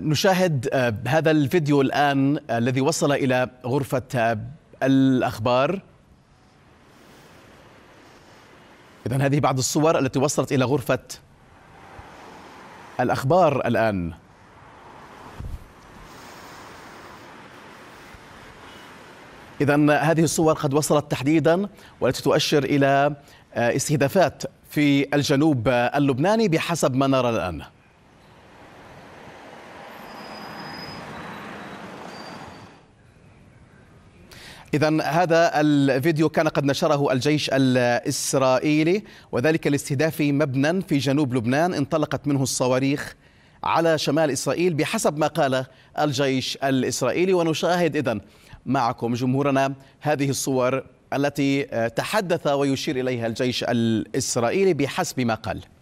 نشاهد آه، هذا الفيديو الآن آه، الذي وصل إلى غرفة آه، الأخبار إذا هذه بعض الصور التي وصلت إلى غرفة الأخبار الآن إذا هذه الصور قد وصلت تحديدا والتي تؤشر إلى استهدافات في الجنوب اللبناني بحسب ما نرى الآن إذا هذا الفيديو كان قد نشره الجيش الإسرائيلي وذلك لاستهداف مبنى في جنوب لبنان انطلقت منه الصواريخ على شمال إسرائيل بحسب ما قال الجيش الإسرائيلي ونشاهد إذا معكم جمهورنا هذه الصور التي تحدث ويشير إليها الجيش الإسرائيلي بحسب ما قال